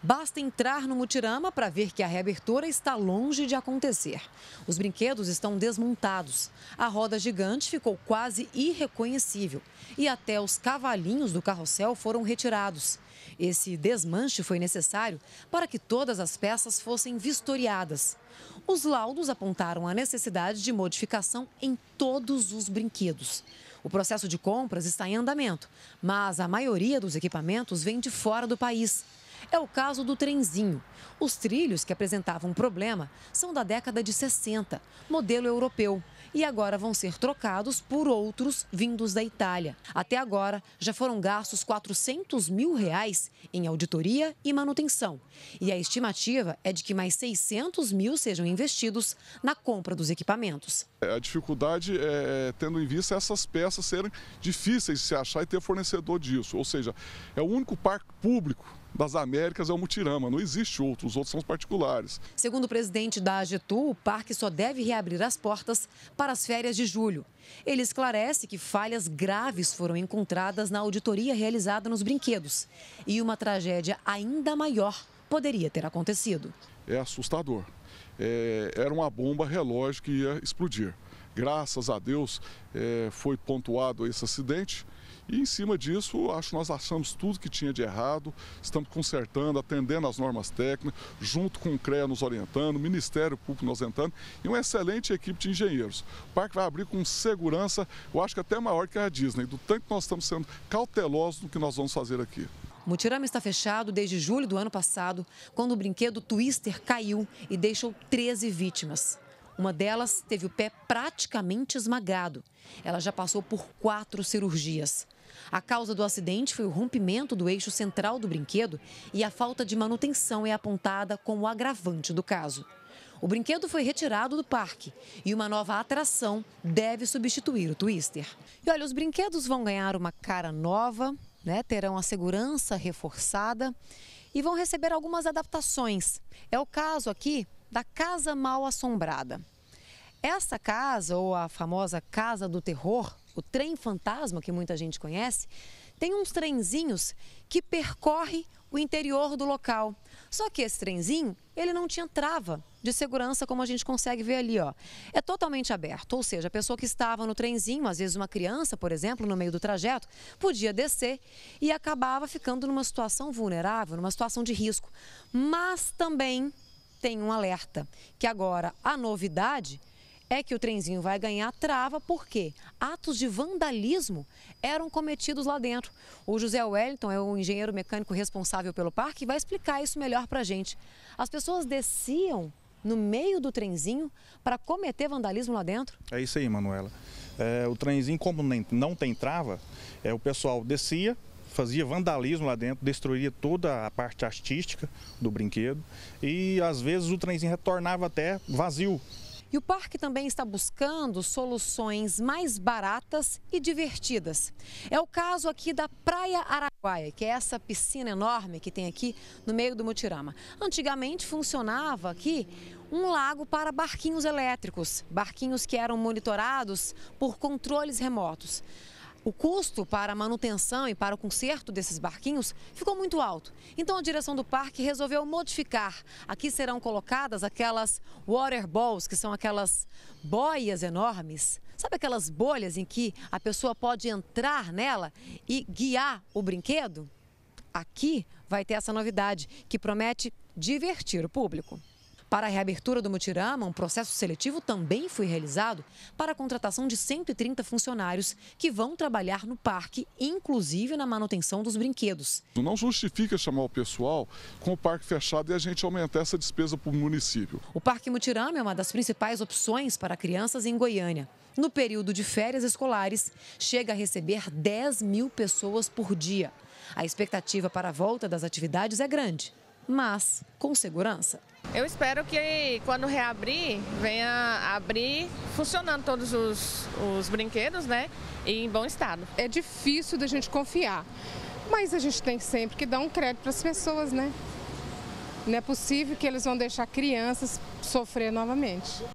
Basta entrar no Mutirama para ver que a reabertura está longe de acontecer. Os brinquedos estão desmontados. A roda gigante ficou quase irreconhecível e até os cavalinhos do carrossel foram retirados. Esse desmanche foi necessário para que todas as peças fossem vistoriadas. Os laudos apontaram a necessidade de modificação em todos os brinquedos. O processo de compras está em andamento, mas a maioria dos equipamentos vem de fora do país. É o caso do trenzinho. Os trilhos que apresentavam problema são da década de 60, modelo europeu, e agora vão ser trocados por outros vindos da Itália. Até agora, já foram gastos 400 mil reais em auditoria e manutenção. E a estimativa é de que mais 600 mil sejam investidos na compra dos equipamentos. É, a dificuldade é, é tendo em vista essas peças serem difíceis de se achar e ter fornecedor disso. Ou seja, é o único parque público das Américas é o Mutirama, não existe outro, os outros são os particulares. Segundo o presidente da AGETU, o parque só deve reabrir as portas para as férias de julho. Ele esclarece que falhas graves foram encontradas na auditoria realizada nos brinquedos e uma tragédia ainda maior poderia ter acontecido. É assustador. É, era uma bomba relógio que ia explodir. Graças a Deus é, foi pontuado esse acidente. E em cima disso, acho que nós achamos tudo que tinha de errado, estamos consertando, atendendo às normas técnicas, junto com o CREA nos orientando, o Ministério Público nos orientando e uma excelente equipe de engenheiros. O parque vai abrir com segurança, eu acho que até maior que a Disney, do tanto que nós estamos sendo cautelosos no que nós vamos fazer aqui. O Mutirama está fechado desde julho do ano passado, quando o brinquedo Twister caiu e deixou 13 vítimas. Uma delas teve o pé praticamente esmagado. Ela já passou por quatro cirurgias. A causa do acidente foi o rompimento do eixo central do brinquedo e a falta de manutenção é apontada como o agravante do caso. O brinquedo foi retirado do parque e uma nova atração deve substituir o Twister. E olha, os brinquedos vão ganhar uma cara nova, né? terão a segurança reforçada e vão receber algumas adaptações. É o caso aqui da Casa Mal Assombrada. Essa casa, ou a famosa Casa do Terror, o trem fantasma, que muita gente conhece, tem uns trenzinhos que percorre o interior do local. Só que esse trenzinho, ele não tinha trava de segurança, como a gente consegue ver ali, ó. É totalmente aberto, ou seja, a pessoa que estava no trenzinho, às vezes uma criança, por exemplo, no meio do trajeto, podia descer e acabava ficando numa situação vulnerável, numa situação de risco. Mas também tem um alerta, que agora a novidade é que o trenzinho vai ganhar trava porque atos de vandalismo eram cometidos lá dentro. O José Wellington é o engenheiro mecânico responsável pelo parque e vai explicar isso melhor para a gente. As pessoas desciam no meio do trenzinho para cometer vandalismo lá dentro? É isso aí, Manuela. É, o trenzinho, como não tem trava, é, o pessoal descia, fazia vandalismo lá dentro, destruía toda a parte artística do brinquedo e às vezes o trenzinho retornava até vazio, e o parque também está buscando soluções mais baratas e divertidas. É o caso aqui da Praia Araguaia, que é essa piscina enorme que tem aqui no meio do Mutirama. Antigamente funcionava aqui um lago para barquinhos elétricos, barquinhos que eram monitorados por controles remotos. O custo para a manutenção e para o conserto desses barquinhos ficou muito alto. Então a direção do parque resolveu modificar. Aqui serão colocadas aquelas water balls, que são aquelas boias enormes. Sabe aquelas bolhas em que a pessoa pode entrar nela e guiar o brinquedo? Aqui vai ter essa novidade que promete divertir o público. Para a reabertura do Mutirama, um processo seletivo também foi realizado para a contratação de 130 funcionários que vão trabalhar no parque, inclusive na manutenção dos brinquedos. Não justifica chamar o pessoal com o parque fechado e a gente aumentar essa despesa para o município. O Parque Mutirama é uma das principais opções para crianças em Goiânia. No período de férias escolares, chega a receber 10 mil pessoas por dia. A expectativa para a volta das atividades é grande, mas com segurança. Eu espero que quando reabrir, venha abrir funcionando todos os, os brinquedos, né? E em bom estado. É difícil da gente confiar, mas a gente tem sempre que dar um crédito para as pessoas, né? Não é possível que eles vão deixar crianças sofrer novamente.